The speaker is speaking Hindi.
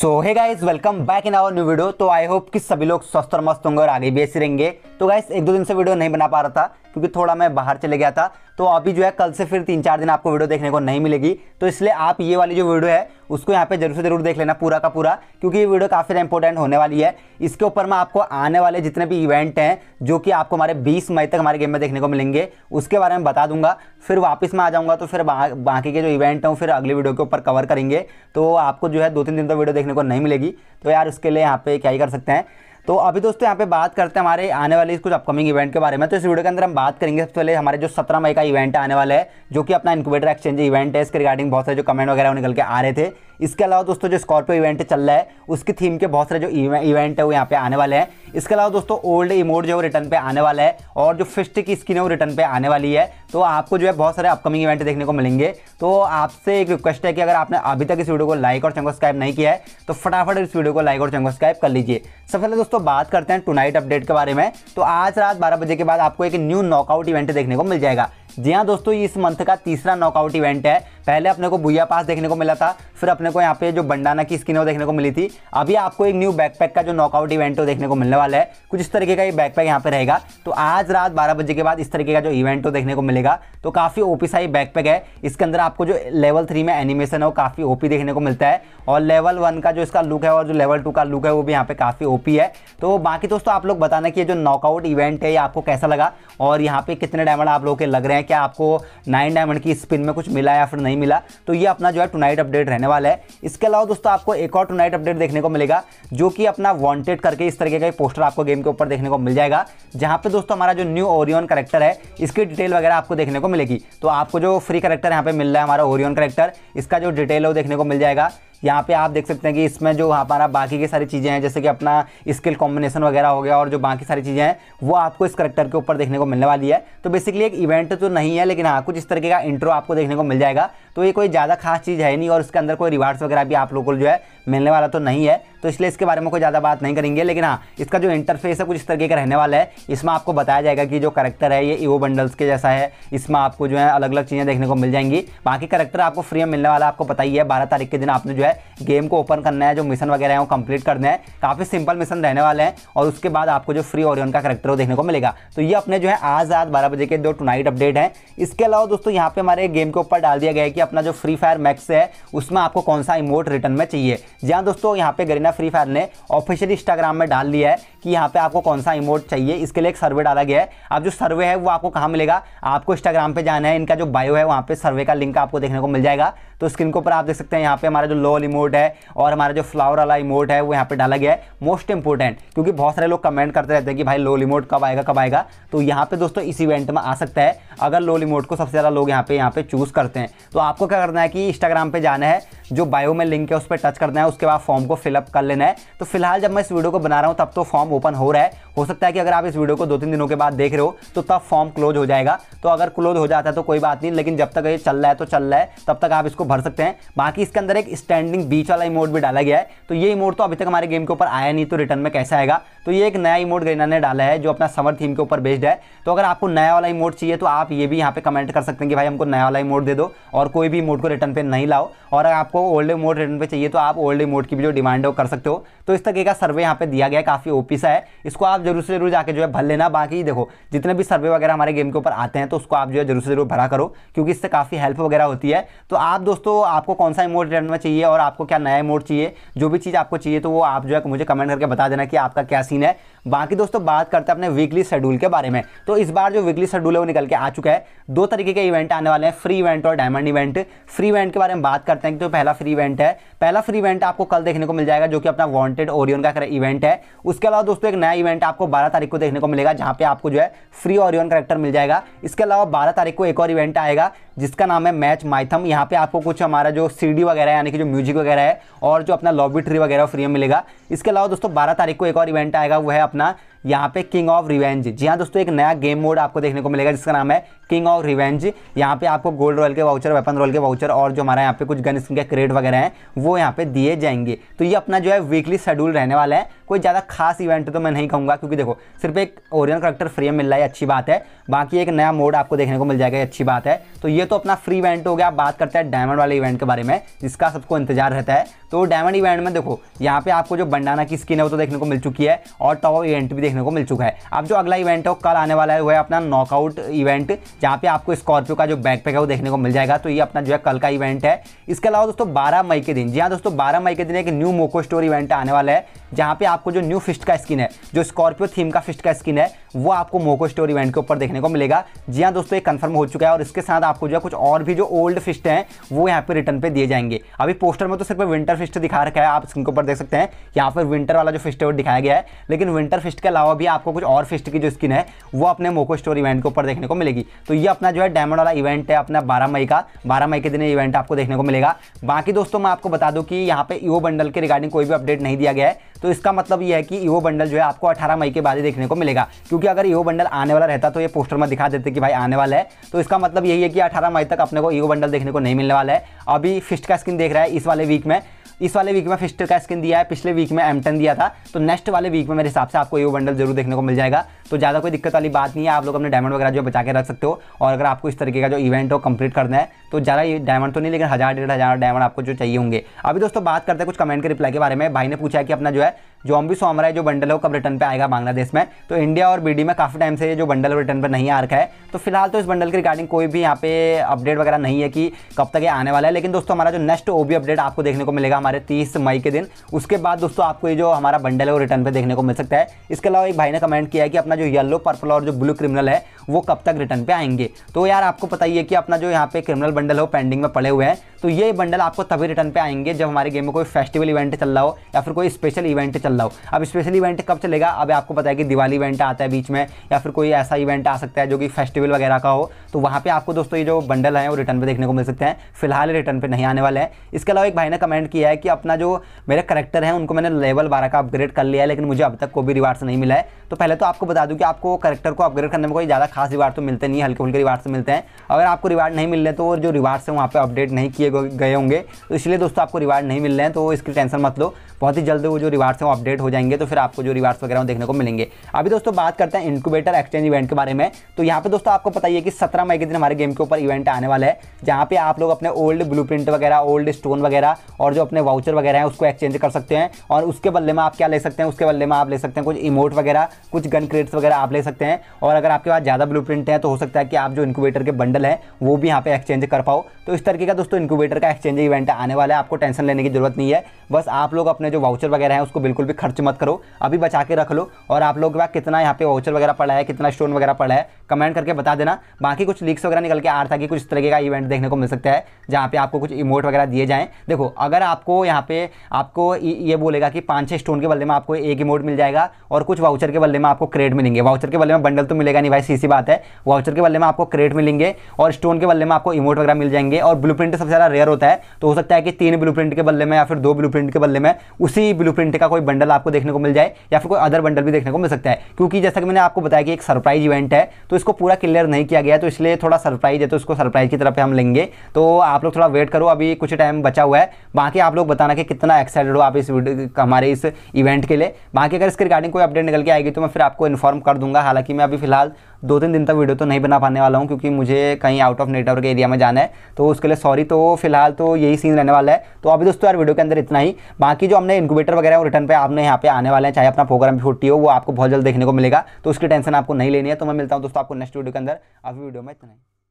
सो है guys welcome back in our new video तो आई होप कि सभी लोग स्वस्थ और मस्त होंगे और आगे भी ऐसे रहेंगे तो गाइस एक दो दिन से वीडियो नहीं बना पा रहा था क्योंकि थोड़ा मैं बाहर चले गया था तो अभी जो है कल से फिर तीन चार दिन आपको वीडियो देखने को नहीं मिलेगी तो इसलिए आप ये वाली जो वीडियो है उसको यहाँ पे जरूर से जरूर देख लेना पूरा का पूरा क्योंकि ये वीडियो काफ़ी इंपॉर्टेंट होने वाली है इसके ऊपर मैं आपको आने वाले जितने भी इवेंट हैं जो कि आपको हमारे 20 मई तक हमारे गेम में देखने को मिलेंगे उसके बारे में बता दूंगा फिर वापस मैं आ जाऊँगा तो फिर बा, बाकी के जो इवेंट हैं फिर अगली वीडियो के ऊपर कवर करेंगे तो आपको जो है दो तीन दिन तो वीडियो देखने को नहीं मिलेगी तो यार उसके लिए यहाँ पे क्या ही कर सकते हैं तो अभी दोस्तों यहाँ पे बात करते हैं हमारे आने वाले कुछ अपकमिंग इवेंट के बारे में तो इस वीडियो के अंदर हम बात करेंगे सबसे पहले हमारे जो सत्रह मई का इवेंट आने वाला है जो कि अपना इंक्यूबेटर एक्सचेंज इवेंट है इसके रिगार्डिंग बहुत सारे जो कमेंट वगैरह वो निकल के आ रहे थे इसके अलावा दोस्तों जो स्कॉर्पियो इवेंट चल रहा है उसकी थीम के बहुत सारे जो इवेंट है वो यहाँ पे आने वाले हैं इसके अलावा दोस्तों ओल्ड इमोड जो रिटर्न पे आने वाला है और जो फिस्ट की स्किन है वो रिटर्न पे आने वाली है तो आपको जो है बहुत सारे अपकमिंग इवेंट देखने को मिलेंगे तो आपसे एक रिक्वेस्ट है कि अगर आपने अभी तक इस वीडियो को लाइक और चैनल सब्सक्राइब नहीं किया है तो फटाफट इस वीडियो को लाइक और चैनल सब्सक्राइब कर लीजिए सबसे पहले दोस्तों बात करते हैं टुनाइट अपडेट के बारे में तो आज रात बारह बजे के बाद आपको एक न्यू नॉकआउट इवेंट देखने को मिल जाएगा जी हाँ दोस्तों इस मंथ का तीसरा नॉकआउट इवेंट है पहले अपने को भूया पास देखने को मिला था फिर अपने को यहाँ पे जो बंडाना की स्किन है वो देखने को मिली थी अभी आपको एक न्यू बैकपैक का जो नॉकआउट इवेंट हो देखने को मिलने वाला है कुछ इस तरीके का ये बैकपैक यहाँ पे रहेगा तो आज रात बारह बजे के बाद इस तरीके का जो इवेंट हो देखने को मिलेगा तो काफ़ी ओपी सा ये बैकपैक है इसके अंदर आपको जो लेवल थ्री में एनिमेशन है वो काफ़ी ओपी देखने को मिलता है और लेवल वन का जो इसका लुक है और जो लेवल टू का लुक है वो भी यहाँ पे काफ़ी ओपी है तो बाकी दोस्तों आप लोग बताना कि ये जो नॉकआउट इवेंट है ये आपको कैसा लगा और यहाँ पे कितने डायमंड आप लोग के लग रहे हैं क्या आपको नाइन डायमंड की स्पिन में कुछ मिला या फिर नहीं नहीं मिला तो ये अपना जो है टुनाइट अपडेट रहने वाला है इसके अलावा दोस्तों आपको एक और टुनाइट अपडेट देखने को मिलेगा जो कि अपना वांटेड करके इस तरीके का एक पोस्टर आपको गेम के ऊपर देखने को मिल जाएगा जहाँ पे दोस्तों हमारा जो न्यू ओरियन करेक्टर है इसकी डिटेल वगैरह आपको देखने को मिलेगी तो आपको जो फ्री करेक्टर यहाँ पे मिल रहा है हमारा ओरियन करेक्टर इसका जो डिटेल है वो देखने को मिल जाएगा यहाँ पे आप देख सकते हैं कि इसमें जो हमारा बाकी की सारी चीज़ें हैं जैसे कि अपना स्किल कॉम्बिनेशन वगैरह हो गया और जो बाकी सारी चीज़ें हैं वो आपको इस करेक्टर के ऊपर देखने को मिलने वाली है तो बेसिकली एक इवेंट तो नहीं है लेकिन हाँ कुछ इस तरीके का इंट्रो आपको देखने को मिल जाएगा तो ये कोई ज़्यादा खास चीज़ है नहीं और इसके अंदर कोई रिवार्ड्स वगैरह भी आप लोगों को जो है मिलने वाला तो नहीं है तो इसलिए इसके बारे में कोई ज़्यादा बात नहीं करेंगे लेकिन हाँ इसका जो इंटरफेस है कुछ इस तरीके का रहने वाला है इसमें आपको बताया जाएगा कि जो करेक्टर है ये ईवो बंडल्स के जैसा है इसमें आपको जो है अलग अलग चीज़ें देखने को मिल जाएंगी बाकी करेक्टर आपको फ्री में मिलने वाला आपको पता ही है बारह तारीख के दिन आपने जो है है गेम को ओपन करना है जो मिशन वगैरह है वो कंप्लीट करना है काफ़ी सिंपल मिशन रहने वाले हैं और उसके बाद आपको जो फ्री ओरियन का करेक्टर देखने को मिलेगा तो ये अपने जो है आज रात बारह बजे के दो टुनाइट अपडेट है इसके अलावा दोस्तों यहाँ पे हमारे गेम के ऊपर डाल दिया गया है कि अपना जो फ्री फायर मैक्स है उसमें आपको कौन सा इमोट रिटर्न में चाहिए जहाँ दोस्तों यहाँ पे गरीना फ्री फायर ने ऑफिशियल इंस्टाग्राम में डाल दिया है कि यहाँ पे आपको कौन सा इमोट चाहिए इसके लिए एक सर्वे डाला गया है अब जो सर्वे है वो आपको कहाँ मिलेगा आपको इंस्टाग्राम पे जाना है इनका जो बायो है वहाँ पे सर्वे का लिंक आपको देखने को मिल जाएगा तो स्क्रीन के ऊपर आप देख सकते हैं यहाँ पे हमारा जो लोअल इमोट है और हमारा जो फ्लावर वाला इमोट है वो यहाँ पे डाला गया है मोस्ट इंपॉर्टेंट क्योंकि बहुत सारे लोग कमेंट करते रहते हैं कि भाई लो इमोट कब आएगा कब आएगा तो यहाँ पे दोस्तों इस इवेंट में आ सकता है अगर लो इमोट को सबसे ज़्यादा लोग यहाँ पे यहाँ पे चूज़ करते हैं तो आपको क्या करना है कि इंस्टाग्राम पर जाना है जो बायो में लिंक है उस पर टच करना है उसके बाद फॉर्म को फिलअप कर लेना है तो फिलहाल जब मैं इस वीडियो को बना रहा हूँ तब तो फॉर्म ओपन हो रहा है हो सकता है कि अगर आप इस वीडियो को दो तीन दिनों के बाद देख रहे हो तो तब फॉर्म क्लोज हो जाएगा तो अगर क्लोज हो जाता है तो कोई बात नहीं लेकिन जब तक ये चल रहा है तो चल रहा है तब तक आप इसको भर सकते हैं बाकी इसके अंदर एक स्टैंडिंग बीच वाला इमोट भी डाला गया है तो ये इमोट तो अभी तक हमारे गेम के ऊपर आया नहीं तो रिटर्न में कैसे आएगा तो ये एक नया इमोट गरीना ने डाला है जो अपना समर थीम के ऊपर बेस्ड है तो अगर आपको नया वाला इमोट चाहिए तो आप ये भी यहाँ पे कमेंट कर सकते हैं कि भाई हमको नया वाला इमोट दे दो और कोई भी इमोट को रिटर्न पे नहीं लाओ और आपको ओल्ड मोड रिटर्न पे चाहिए तो आप ओल्ड मोड की भी जो डिमांड है वो कर सकते हो तो इस तरीके का सर्वे यहाँ पे दिया गया है काफ़ी ओपी सा है इसको आप जरूर से जरूर जाकर जो है भर लेना बाकी देखो जितने भी सर्वे वगैरह हमारे गेम के ऊपर आते हैं तो उसको आप जो है जरूर से जरूर भरा करो क्योंकि इससे काफ़ी हेल्प वगैरह होती है तो आप दोस्तों आपको कौन सा मोड रिटर्न में चाहिए और आपको क्या नया मोड चाहिए जो भी चीज़ आपको चाहिए तो वो आप जो है मुझे कमेंट करके बता देना कि आपका क्या सीन है बाकी दोस्तों बात करते हैं अपने वीकली शेड्यूल के बारे में तो इस बार जो वीकली शेड्यूल है वो निकल के आ चुका है दो तरीके के इवेंट आने वाले हैं फ्री इवेंट और डायमंड इवेंट फ्री इवेंट के बारे में बात करते हैं तो पहला फ्री इवेंट है पहला फ्री इवेंट आपको कल देखने को मिल जाएगा जो कि अपना वॉन्टेड ओरियन का इवेंट है उसके अलावा दोस्तों एक नया इवेंट आपको बारह तारीख को देखने को मिलेगा जहाँ पे आपको जो है फ्री ओरियन करेक्टर मिल जाएगा इसके अलावा बारह तारीख को एक और इवेंट आएगा जिसका नाम है मैच माइथम यहाँ पे आपको कुछ हमारा जो सीडी वगैरह यानी कि जो म्यूजिक वगैरह है और जो अपना लॉबी ट्री वगैरह फ्री में मिलेगा इसके अलावा दोस्तों बारह तारीख को एक और इवेंट आएगा वो है अपना यहाँ पे किंग ऑफ रिवेंज जी हाँ दोस्तों एक नया गेम मोड आपको देखने को मिलेगा जिसका नाम है किंग ऑफ रिवेंज यहाँ पे आपको गोल्ड रॉयल के वाउचर वेपन रॉयल के वाउचर और जो हमारा यहाँ पे कुछ गन स्किन के क्रेड वगैरह हैं वो यहाँ पे दिए जाएंगे तो ये अपना जो है वीकली शेड्यूल रहने वाला है कोई ज़्यादा खास इवेंट तो मैं नहीं कहूँगा क्योंकि देखो सिर्फ एक ओरियन करेक्टर फ्रेम मिल रहा है अच्छी बात है बाकी एक नया मोड आपको देखने को मिल जाएगा अच्छी बात है तो ये तो अपना फ्री इवेंट हो गया आप बात करते हैं डायमंड वाले इवेंट के बारे में जिसका सबको इंतजार रहता है तो डायमंड इवेंट में देखो यहाँ पे आपको जो बंडाना की स्किन है वो तो देखने को मिल चुकी है और टॉप इवेंट भी देखने को मिल चुका है अब जो अगला इवेंट है वो कल आने वाला है वह अपना नॉकआउट इवेंट जहाँ पे आपको स्कॉर्पियो का जो बैकपैक है वो देखने को मिल जाएगा तो ये अपना जो है कल का इवेंट है इसके अलावा दोस्तों बारह मई के दिन जी हाँ दोस्तों बारह मई के दिन एक न्यू मोको स्टोर इवेंट आने वाला है जहाँ पे आपको जो न्यू फिस्ट का स्किन है जो स्कॉर्पियो थीम का फिस्ट का स्किन है वो आपको मोको स्टोर इवेंट के ऊपर देखने को मिलेगा जी हाँ दोस्तों ये कंफर्म हो चुका है और इसके साथ आपको जो है कुछ और भी जो ओल्ड फिस्ट हैं वो यहाँ पे रिटर्न पे दिए जाएंगे अभी पोस्टर में तो सिर्फ विंटर फिस्ट दिखा रखा है आप स्क्रीन के ऊपर देख सकते हैं यहाँ पर विंटर वाला जो फिस्ट है वो दिखाया गया है लेकिन विंटर फिस्ट के अलावा भी आपको कुछ और फिस्ट की जो स्किन है वो अपने मोको स्टोर इवेंट के ऊपर देखने को मिलेगी तो ये अपना जो है डायमंड वाला इवेंट है अपना बारह मई का बारह मई के दिन इवेंट आपको देखने को मिलेगा बाकी दोस्तों मैं आपको बता दूँ कि यहाँ पे ईओ बंडल के रिगार्डिंग कोई भी अपडेट नहीं दिया गया है तो इसका मतलब ये है कि ईवो बंडल जो है आपको अठारह मई के बाद ही देखने को मिलेगा क्योंकि अगर ईवो बंडल आने वाला रहता तो ये पोस्टर में दिखा देते कि भाई आने वाला है तो इसका मतलब यही है कि अठारह मई तक अपने को ईवो बंडल देखने को नहीं मिलने वाला है अभी फिस्ट का स्किन देख रहा है इस वाले वीक में इस वाले वीक में फिस्टर का स्किन दिया है पिछले वीक में एमटन दिया था तो नेक्स्ट वाले वीक में मेरे हिसाब से आपको ये बंडल जरूर देखने को मिल जाएगा तो ज़्यादा कोई दिक्कत वाली बात नहीं है आप लोग अपने डायमंड वगैरह जो बचा के रख सकते हो और अगर आपको इस तरीके का जो इवेंट हो कंप्लीट करना है तो ज़्यादा ये डायमंड तो नहीं लेकिन हज़ार डेढ़ हज़ार डायमंड आपको जो चाहिए होंगे अभी दोस्तों बात करते हैं कुछ कमेंट के रिप्लाई के बारे में भाई ने पूछा है कि अपना जो है अम्बी सोमरा है जो बंडल है वो कब रिटर्न पे आएगा बांग्लादेश में तो इंडिया और बीडी में काफ़ी टाइम से जो बंडल रिटर्न पर नहीं आ रखा है तो फिलहाल तो इस बंडल के रिगार्डिंग कोई भी यहाँ पे अपडेट वगैरह नहीं है कि कब तक ये आने वाला है लेकिन दोस्तों हमारा जो नेक्स्ट ओ अपडेट आपको देखने को मिलेगा हमारे तीस मई के दिन उसके बाद दोस्तों आपको ये जो हमारा बंडल है वो रिटर्न पर देखने को मिल सकता है इसके अलावा एक भाई ने कमेंट किया है कि अपना जो येलो पर्पल और जो ब्लू क्रिमिनल है वो कब तक रिटर्न पर आएंगे तो यार आपको पता ही है कि अपना जो यहाँ पे क्रिमिनल बंडल है वो पेंडिंग में पड़े हुए हैं तो ये बंडल आपको तभी रिटर्न पर आएंगे जब हमारे गेम में कोई फेस्टिवल इवेंट चल रहा हो या फिर कोई स्पेशल इवेंट चल चल रहा हो अब स्पेशल इवेंट कब चलेगा अब आपको पता है कि दिवाली इवेंट आता है बीच में या फिर कोई ऐसा इवेंट आ सकता है जो कि फेस्टिवल वगैरह का हो तो वहाँ पर आपको दोस्तों ये जो बंडल है वो रिटर्न पर देखने को मिल सकते हैं फिलहाल रिटर्न पर नहीं आने वाले हैं इसके अलावा एक भाई ने कमेंट किया है कि अपना जो मेरे करेक्टर है उनको मैंने लेवल बारह का अपग्रेड कर लिया है लेकिन मुझे अब तक कोई भी रिवार्ड्स नहीं मिला है तो पहले तो आपको बता दूँ कि आपको करेक्टर को अपग्रेड करने में कोई ज़्यादा खास रिवार्ड तो मिलते नहीं हल्के हल्के फुल्के रिवार्ड्स तो मिलते हैं अगर आपको रिवार्ड नहीं मिल रहे तो जो रिवार्ड्स हैं वहाँ पर अपडेट नहीं किए गए होंगे तो इसलिए दोस्तों आपको रिवार्ड नहीं मिल रहे हैं तो इसकी टेंशन मत लो बहुत ही जल्द वो जो रिवार्ड्स हैं वो अपडेट हो जाएंगे तो फिर आपको जो रिवार्ड्स वगैरह देखने को मिलेंगे अभी दोस्तों बात करते हैं इंक्यूबेटर एक्सचेंज इवेंट के बारे में तो यहाँ पे दोस्तों आपको पता ही है कि सत्रह मई के दिन हमारे गेम के ऊपर इवेंट आने वाला है जहाँ पे आप लोग अपने ओल्ड ब्लू वगैरह ओल्ड स्टोन वगैरह और जो अपने वाउचर वगैरह है उसको एक्सचेंज कर सकते हैं और उसके बदले में आप क्या ले सकते हैं उसके बदले में आप ले सकते हैं कुछ इमोट वगैरह कुछ गन क्रेट्स वगैरह आप ले सकते हैं और अगर आपके पास ज़्यादा ब्लू हैं तो हो सकता है कि आप जो इंक्यूबेटर के बंडल है वो भी यहाँ पे एक्सचेंज कर पाओ तो इस तरीके का दोस्तों इंक्यूबेटर का एक्सचेंज इवेंट आने वाला है आपको टेंशन लेने की जरूरत नहीं है बस आप लोग अपने जो वाउचर वगैरह है उसको बिल्कुल भी खर्च मत करो अभी बचा के रख लो और आप लोग के पास कितना यहाँ पे वाउचर वगैरह पड़ा है कितना स्टोन वगैरह पड़ा है कमेंट करके बता देना बाकी कुछ लीक्स वगैरह निकल के आ रहा था कि कुछ तरीके का इवेंट देखने को मिल सकता है जहाँ पे आपको कुछ इमोट वगैरह दिए जाएँ देखो अगर आपको यहाँ पे आपको ये बोलेगा कि पाँच छः स्टोन के बल्ले में आपको एक इमोट मिल जाएगा और कुछ वाउचर के बल्ले में आपको क्रेड मिलेंगे वाउचर के बल्ले में बंडल तो मिलेगा नहीं भाई सी बात है वाउचर के बल्ले में आपको क्रेड मिलेंगे और स्टोन के बल्ले में आपको इमोट वगैरह मिल जाएंगे और ब्लू सबसे ज़्यादा रेयर होता है तो हो सकता है कि तीन ब्लू के बल्ले में या फिर दो ब्लू के बल्ले में उसी ब्लू का कोई बंडल बंडल आपको देखने को मिल जाए या फिर कोई अदर बंडल भी देखने को मिल सकता है क्योंकि जैसा कि मैंने आपको बताया कि एक सरप्राइज इवेंट है तो इसको पूरा क्लियर नहीं किया गया तो इसलिए थोड़ा सरप्राइज है तो इसको सरप्राइज की तरफ हम लेंगे तो आप लोग थोड़ा वेट करो अभी कुछ टाइम बचा हुआ है बाकी आप लोग बताना कि कितना एक्साइटेड हो आप इस हमारे इस इवेंट के लिए बाकी अगर इसके रिगार्डिंग कोई अपडेट निकल के आएगी तो मैं फिर आपको इन्फॉर्म कर दूंगा हालांकि मैं अभी फिलहाल दो तीन दिन तक वीडियो तो नहीं बना पाने वाला हूँ क्योंकि मुझे कहीं आउट ऑफ नेटवर्क एरिया में जाना है तो उसके लिए सॉरी तो फिलहाल तो यही सीन रहने वाला है तो अभी दोस्तों यार वीडियो के अंदर इतना ही बाकी जो हमने इंक्यूबेटर वगैरह रिटर्न पर आपने यहाँ पे आने वाले हैं चाहे अपना प्रोग्राम छुट्टी हो वो आपको बहुत जल्द देखने को मिलेगा तो उसकी टेंशन आपको नहीं लेनी है तो मैं मिलता हूँ दोस्तों आपको नेक्स्ट वीडियो के अंदर अभी वीडियो में इतना ही